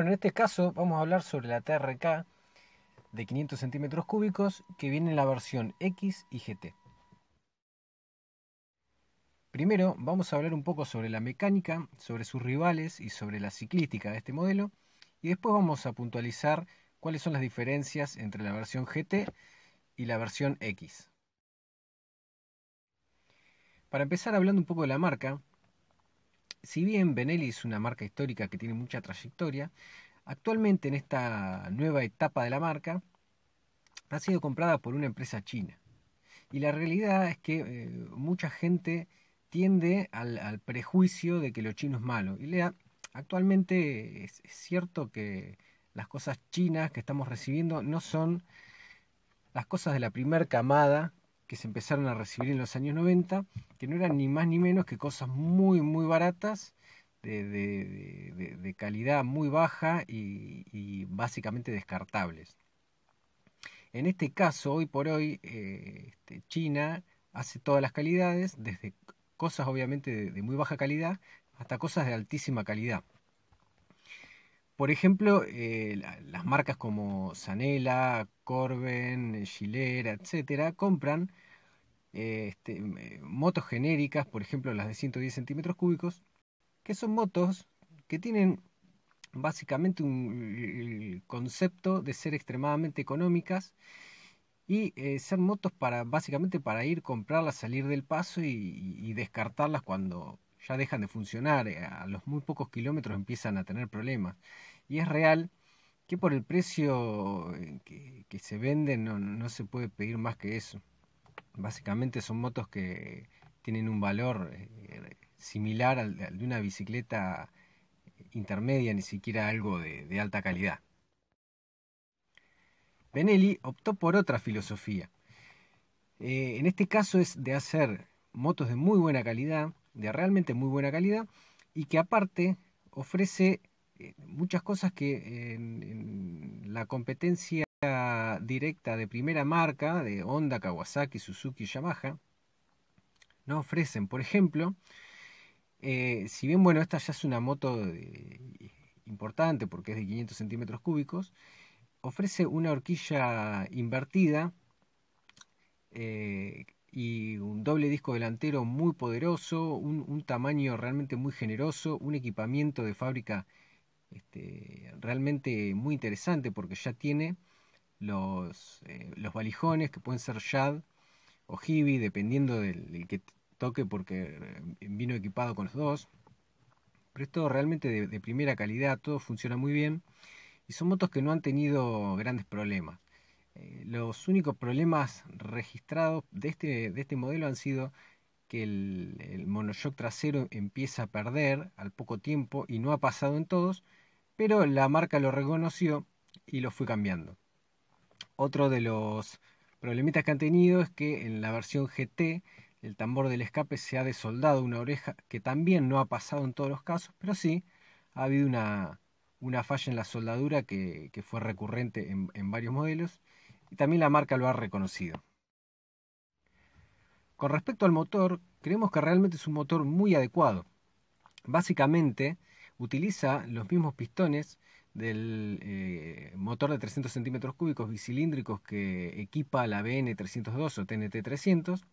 en este caso vamos a hablar sobre la TRK de 500 centímetros cúbicos que viene en la versión X y GT. Primero vamos a hablar un poco sobre la mecánica, sobre sus rivales y sobre la ciclística de este modelo y después vamos a puntualizar cuáles son las diferencias entre la versión GT y la versión X. Para empezar hablando un poco de la marca, si bien Benelli es una marca histórica que tiene mucha trayectoria, actualmente en esta nueva etapa de la marca ha sido comprada por una empresa china. Y la realidad es que eh, mucha gente tiende al, prejuicio de que lo chino es malo. Y lea, actualmente es, es cierto que las cosas chinas que estamos recibiendo no son las cosas de la primer camada que se empezaron a recibir en los años 90, que no eran ni más ni menos que cosas muy, muy baratas, de, calidad muy baja y, básicamente descartables. En este caso, hoy por hoy, eh, este, China hace todas las calidades, desde cosas obviamente de muy baja calidad hasta cosas de altísima calidad por ejemplo, eh, las marcas como Sanela, Corben, Gilera, etcétera, compran eh, este, eh, motos genéricas, por ejemplo las de 110 centímetros cúbicos, que son motos que tienen básicamente un, el concepto de ser extremadamente económicas y ser motos para básicamente para ir comprarlas, salir del paso y, descartarlas cuando ya dejan de funcionar. A los muy pocos kilómetros empiezan a tener problemas y es real, que por el precio eh, que, se vende no, se puede pedir más que eso. Básicamente son motos que tienen un valor eh, similar al de, una bicicleta intermedia, ni siquiera algo de, alta calidad. Benelli optó por otra filosofía. Eh, en este caso es de hacer motos de muy buena calidad, de realmente muy buena calidad, y que aparte ofrece eh, muchas cosas que en, la competencia directa de primera marca, de Honda, Kawasaki, Suzuki, y Yamaha, no ofrecen. Por ejemplo, eh, si bien, bueno, esta ya es una moto importante porque es de 500 centímetros cúbicos, ofrece una horquilla invertida eh, y un doble disco delantero muy poderoso, un, tamaño realmente muy generoso, un equipamiento de fábrica este, realmente muy interesante porque ya tiene los, eh, los valijones que pueden ser Shad o Hibi, dependiendo del, que toque porque eh, vino equipado con los dos. Pero esto realmente de, primera calidad, todo funciona muy bien y son motos que no han tenido grandes problemas. Eh, los únicos problemas registrados de este, de este modelo han sido que el, el monoshock trasero empieza a perder al poco tiempo y no ha pasado en todos, pero la marca lo reconoció y lo fue cambiando. Otro de los problemitas que han tenido es que en la versión GT el tambor del escape se ha desoldado una oreja, que también no ha pasado en todos los casos, pero sí ha habido una, una falla en la soldadura que, fue recurrente en varios modelos y también la marca lo ha reconocido. Con respecto al motor, creemos que realmente es un motor muy adecuado. Básicamente, utiliza los mismos pistones del eh, motor de 300 centímetros cúbicos bicilíndricos que equipa la BN302 o TNT300,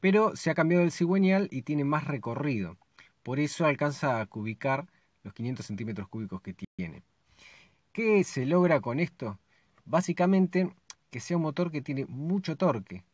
pero se ha cambiado el cigüeñal y tiene más recorrido. Por eso alcanza a cubicar los 500 centímetros cúbicos que tiene. ¿Qué se logra con esto? Básicamente que sea un motor que tiene mucho torque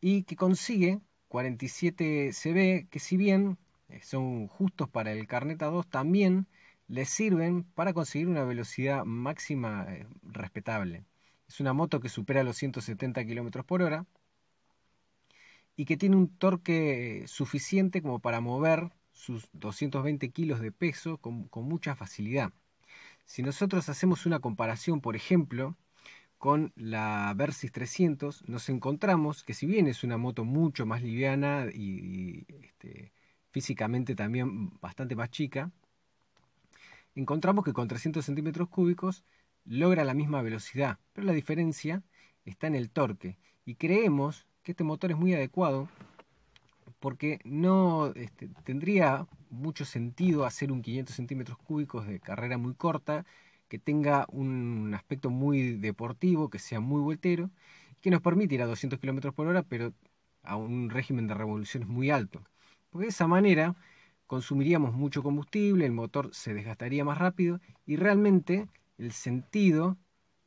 y que consigue 47 CV, que si bien eh, son justos para el carneta 2 también les sirven para conseguir una velocidad máxima eh, respetable. Es una moto que supera los 170 km por hora y que tiene un torque eh, suficiente como para mover sus 220 kilos de peso con, mucha facilidad. Si nosotros hacemos una comparación, por ejemplo, con la Versys 300, nos encontramos que si bien es una moto mucho más liviana y, este, físicamente también bastante más chica, encontramos que con 300 centímetros cúbicos logra la misma velocidad, pero la diferencia está en el torque. Y creemos que este motor es muy adecuado porque no este, tendría mucho sentido hacer un 500 centímetros cúbicos de carrera muy corta, que tenga un aspecto muy deportivo, que sea muy voltero, que nos permite ir a 200 kilómetros por hora, pero a un régimen de revoluciones muy alto porque de esa manera consumiríamos mucho combustible, el motor se desgastaría más rápido y realmente el sentido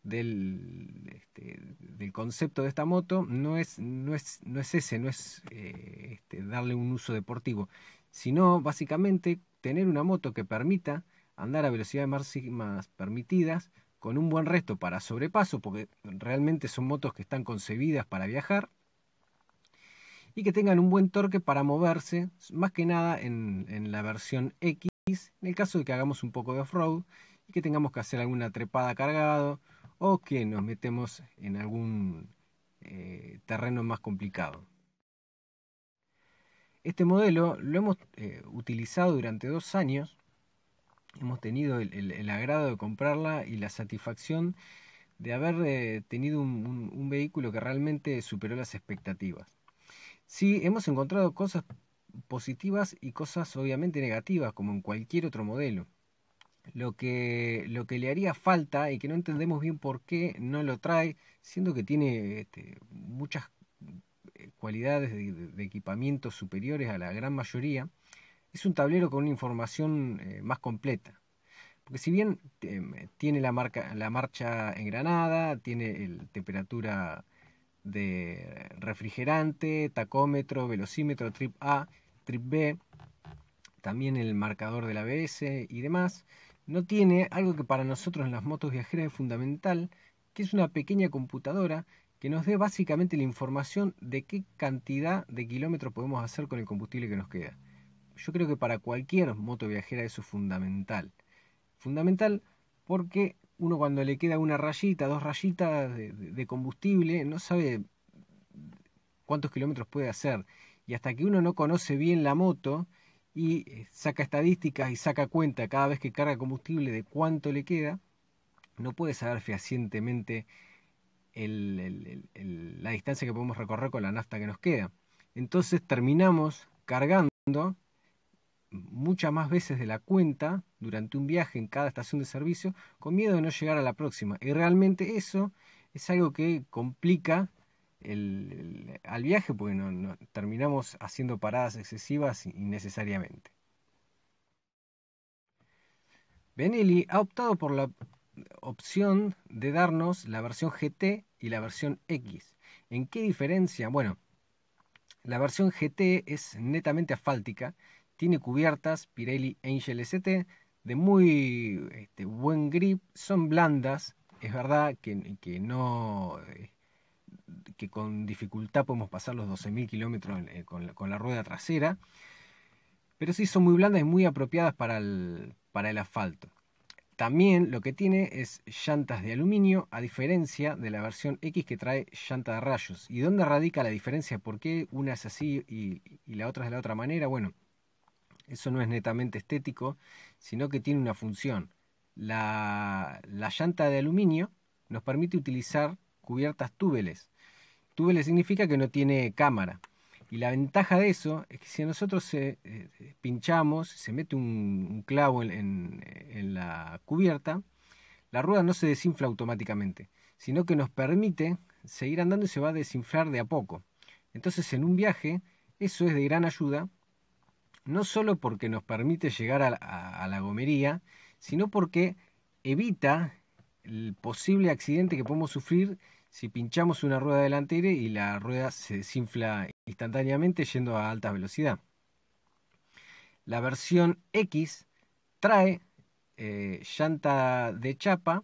del, este, del concepto de esta moto no es, no es, no es ese, no es eh, este, darle un uso deportivo, sino básicamente tener una moto que permita andar a velocidades máximas permitidas con un buen resto para sobrepaso, porque realmente son motos que están concebidas para viajar y que tengan un buen torque para moverse, más que nada en, la versión X, en el caso de que hagamos un poco de off-road y que tengamos que hacer alguna trepada cargado o que nos metemos en algún eh, terreno más complicado. Este modelo lo hemos eh, utilizado durante dos años, hemos tenido el, agrado de comprarla y la satisfacción de haber eh, tenido un vehículo que realmente superó las expectativas. Sí, hemos encontrado cosas positivas y cosas obviamente negativas, como en cualquier otro modelo. Lo que, lo que le haría falta y que no entendemos bien por qué no lo trae, siendo que tiene este, muchas eh, cualidades de, equipamiento superiores a la gran mayoría, es un tablero con una información eh, más completa. Porque si bien em, tiene la, marca, la marcha engranada, tiene el, temperatura de refrigerante, tacómetro, velocímetro, trip A, trip B, también el marcador del ABS y demás, no tiene algo que para nosotros en las motos viajeras es fundamental, que es una pequeña computadora que nos dé básicamente la información de qué cantidad de kilómetros podemos hacer con el combustible que nos queda. Yo creo que para cualquier moto viajera eso es fundamental. Fundamental porque uno cuando le queda una rayita, dos rayitas de, combustible, no sabe cuántos kilómetros puede hacer. Y hasta que uno no conoce bien la moto y eh, saca estadísticas y saca cuenta cada vez que carga combustible de cuánto le queda, no puede saber fehacientemente la distancia que podemos recorrer con la nafta que nos queda. Entonces terminamos cargando muchas más veces de la cuenta durante un viaje en cada estación de servicio con miedo de no llegar a la próxima. Y realmente eso es algo que complica el, al viaje porque no, terminamos haciendo paradas excesivas innecesariamente. Benelli ha optado por la opción de darnos la versión GT y la versión X. ¿En qué diferencia? Bueno, la versión GT es netamente asfáltica tiene cubiertas Pirelli Angel e ST de muy este, buen grip, son blandas, es verdad que, no que con dificultad podemos pasar los 12.000 kilómetros eh, con, la rueda trasera, pero sí son muy blandas y muy apropiadas para el, asfalto. También lo que tiene es llantas de aluminio, a diferencia de la versión X que trae llanta de rayos. ¿Y dónde radica la diferencia? ¿Por qué una es así y, y la otra es de la otra manera? Bueno, eso no es netamente estético, sino que tiene una función. La, llanta de aluminio nos permite utilizar cubiertas túbeles. Túbeles significa que no tiene cámara. Y la ventaja de eso es que si nosotros se, eh, pinchamos, se mete un, clavo en, en la cubierta, la rueda no se desinfla automáticamente, sino que nos permite seguir andando y se va a desinflar de a poco. Entonces en un viaje eso es de gran ayuda no solo porque nos permite llegar a, la gomería, sino porque evita el posible accidente que podemos sufrir si pinchamos una rueda delantera y la rueda se desinfla instantáneamente yendo a alta velocidad. La versión X trae eh, llanta de chapa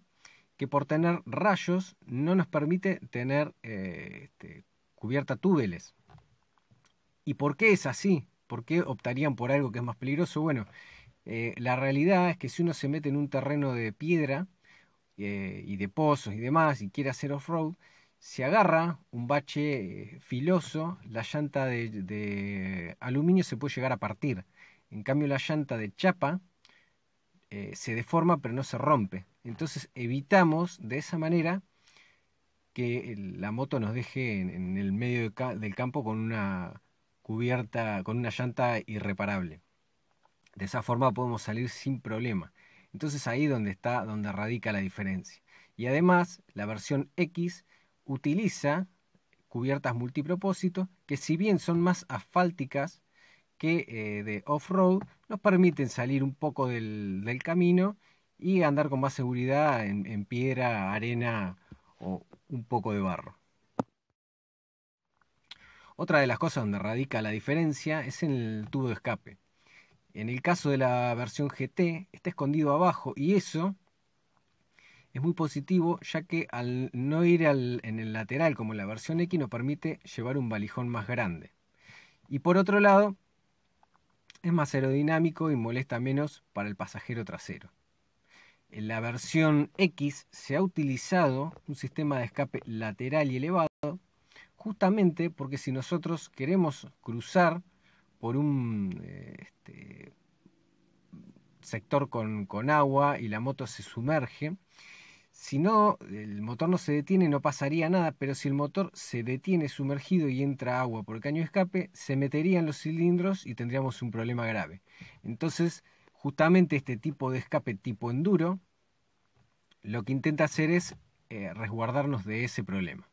que por tener rayos no nos permite tener eh, este, cubierta túbeles. ¿Y por qué es así? ¿por qué optarían por algo que es más peligroso? Bueno, eh, la realidad es que si uno se mete en un terreno de piedra eh, y de pozos y demás y quiere hacer off-road, se agarra un bache eh, filoso, la llanta de, aluminio se puede llegar a partir. En cambio, la llanta de chapa se deforma pero no se rompe. Entonces evitamos de esa manera que la moto nos deje en, el medio del campo con una, cubierta con una llanta irreparable. De esa forma podemos salir sin problema. Entonces ahí donde está, donde radica la diferencia. Y además, la versión X utiliza cubiertas multipropósito que si bien son más asfálticas que eh, de off-road, nos permiten salir un poco del, camino y andar con más seguridad en piedra, arena o un poco de barro. Otra de las cosas donde radica la diferencia es en el tubo de escape. En el caso de la versión GT está escondido abajo y eso es muy positivo ya que al no ir en el lateral como la versión X nos permite llevar un valijón más grande. Y por otro lado, es más aerodinámico y molesta menos para el pasajero trasero. En la versión X se ha utilizado un sistema de escape lateral y elevado justamente porque si nosotros queremos cruzar por un eh, este, sector con, agua y la moto se sumerge, si no, el motor no se detiene, no pasaría nada, pero si el motor se detiene sumergido y entra agua por el caño de escape, se meterían los cilindros y tendríamos un problema grave. Entonces, justamente este tipo de escape tipo enduro, lo que intenta hacer es eh, resguardarnos de ese problema.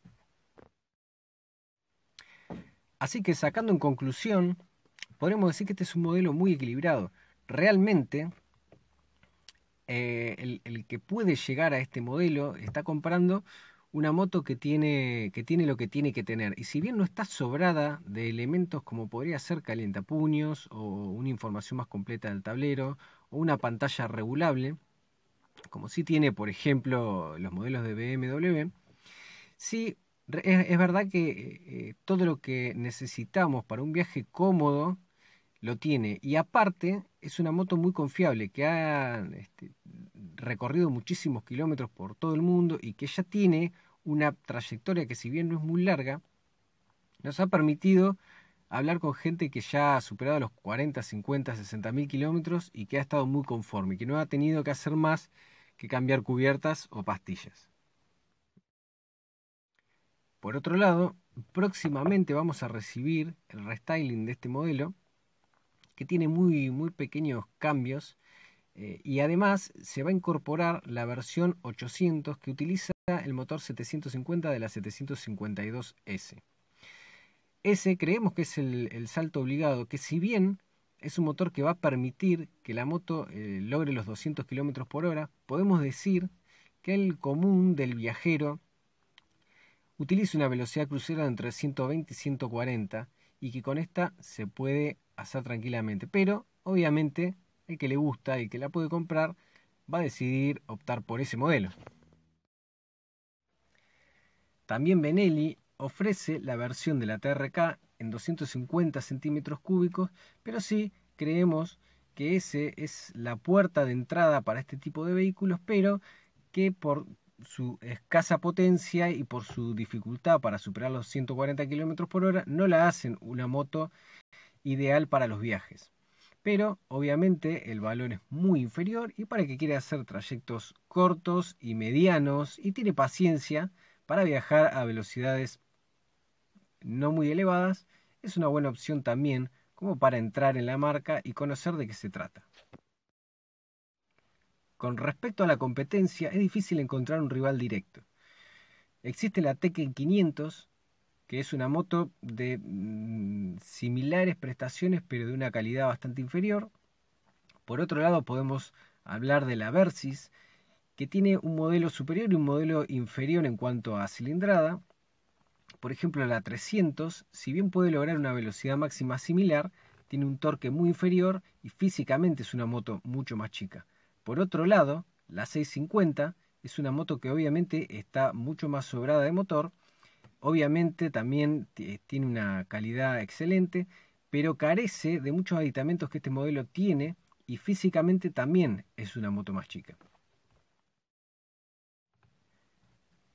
Así que sacando en conclusión, podemos decir que este es un modelo muy equilibrado. Realmente, eh, el, que puede llegar a este modelo está comprando una moto que tiene, que tiene lo que tiene que tener. Y si bien no está sobrada de elementos como podría ser calientapuños o una información más completa del tablero o una pantalla regulable, como si tiene, por ejemplo, los modelos de BMW, sí es, verdad que eh, eh, todo lo que necesitamos para un viaje cómodo lo tiene. Y aparte, es una moto muy confiable, que ha este, recorrido muchísimos kilómetros por todo el mundo y que ya tiene una trayectoria que si bien no es muy larga, nos ha permitido hablar con gente que ya ha superado los 40, 50, 60 mil kilómetros y que ha estado muy conforme, que no ha tenido que hacer más que cambiar cubiertas o pastillas. Por otro lado, próximamente vamos a recibir el restyling de este modelo, que tiene muy, muy pequeños cambios eh, y además se va a incorporar la versión 800 que utiliza el motor 750 de la 752S. Ese creemos que es el, salto obligado, que si bien es un motor que va a permitir que la moto eh, logre los 200 km por hora, podemos decir que el común del viajero utiliza una velocidad crucera entre 120 y 140 y que con esta se puede hacer tranquilamente. Pero obviamente el que le gusta, y que la puede comprar, va a decidir optar por ese modelo. También Benelli ofrece la versión de la TRK en 250 centímetros cúbicos, pero sí creemos que ese es la puerta de entrada para este tipo de vehículos, pero que por su escasa potencia y por su dificultad para superar los 140 km por hora, no la hacen una moto ideal para los viajes. Pero obviamente el valor es muy inferior y para el que quiera hacer trayectos cortos y medianos y tiene paciencia para viajar a velocidades no muy elevadas, es una buena opción también como para entrar en la marca y conocer de qué se trata. Con respecto a la competencia, es difícil encontrar un rival directo. Existe la Tekken 500, que es una moto de mm, similares prestaciones, pero de una calidad bastante inferior. Por otro lado, podemos hablar de la Versys, que tiene un modelo superior y un modelo inferior en cuanto a cilindrada. Por ejemplo, la 300, si bien puede lograr una velocidad máxima similar, tiene un torque muy inferior y físicamente es una moto mucho más chica. Por otro lado, la 650 es una moto que obviamente está mucho más sobrada de motor, obviamente también tiene una calidad excelente, pero carece de muchos aditamentos que este modelo tiene y físicamente también es una moto más chica.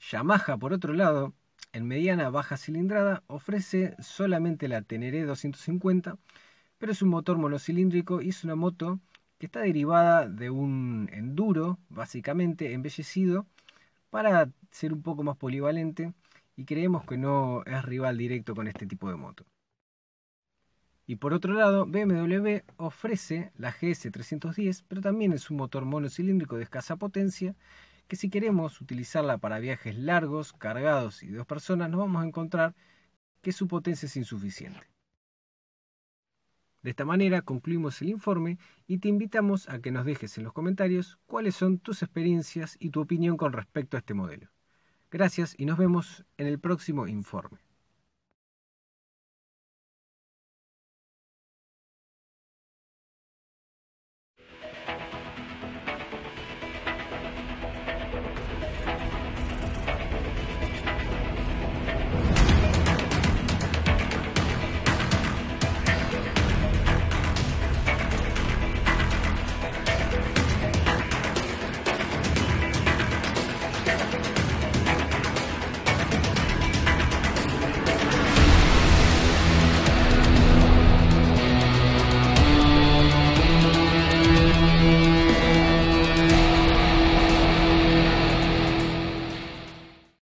Yamaha, por otro lado, en mediana baja cilindrada ofrece solamente la Teneré 250, pero es un motor monocilíndrico y es una moto que está derivada de un enduro, básicamente, embellecido, para ser un poco más polivalente y creemos que no es rival directo con este tipo de moto. Y por otro lado, BMW ofrece la GS310, pero también es un motor monocilíndrico de escasa potencia, que si queremos utilizarla para viajes largos, cargados y dos personas, nos vamos a encontrar que su potencia es insuficiente. De esta manera concluimos el informe y te invitamos a que nos dejes en los comentarios cuáles son tus experiencias y tu opinión con respecto a este modelo. Gracias y nos vemos en el próximo informe.